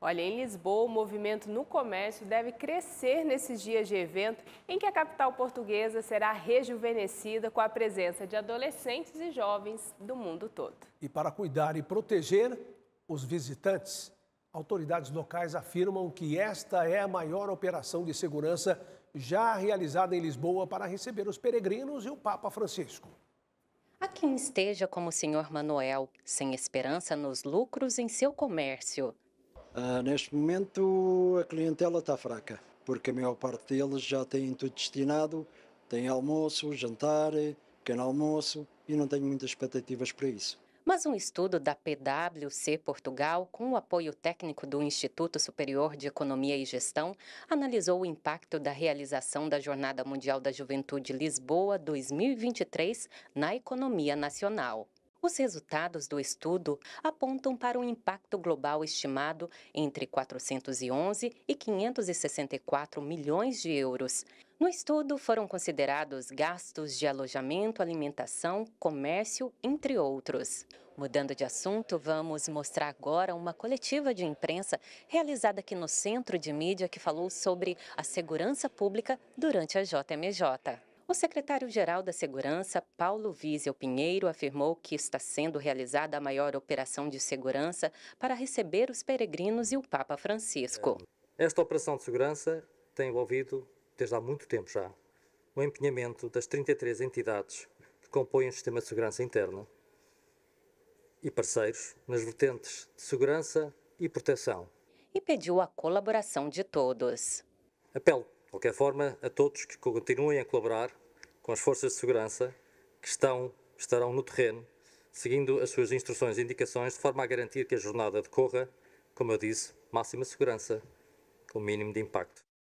Olha, em Lisboa, o movimento no comércio deve crescer nesses dias de evento em que a capital portuguesa será rejuvenescida com a presença de adolescentes e jovens do mundo todo. E para cuidar e proteger os visitantes, autoridades locais afirmam que esta é a maior operação de segurança já realizada em Lisboa para receber os peregrinos e o Papa Francisco. A quem esteja como o senhor Manuel, sem esperança nos lucros em seu comércio. Uh, neste momento a clientela está fraca, porque a maior parte deles já tem tudo destinado, tem almoço, jantar, pequeno almoço e não tenho muitas expectativas para isso. Mas um estudo da PwC Portugal, com o apoio técnico do Instituto Superior de Economia e Gestão, analisou o impacto da realização da Jornada Mundial da Juventude Lisboa 2023 na economia nacional. Os resultados do estudo apontam para um impacto global estimado entre 411 e 564 milhões de euros. No estudo foram considerados gastos de alojamento, alimentação, comércio, entre outros. Mudando de assunto, vamos mostrar agora uma coletiva de imprensa realizada aqui no Centro de Mídia que falou sobre a segurança pública durante a JMJ. O secretário-geral da Segurança, Paulo Wiesel Pinheiro, afirmou que está sendo realizada a maior operação de segurança para receber os peregrinos e o Papa Francisco. É, esta operação de segurança tem envolvido, desde há muito tempo já, o empenhamento das 33 entidades que compõem o sistema de segurança interna e parceiros nas vertentes de segurança e proteção. E pediu a colaboração de todos. Apelo qualquer forma, a todos que continuem a colaborar com as forças de segurança que estão, estarão no terreno, seguindo as suas instruções e indicações, de forma a garantir que a jornada decorra, como eu disse, máxima segurança, com mínimo de impacto.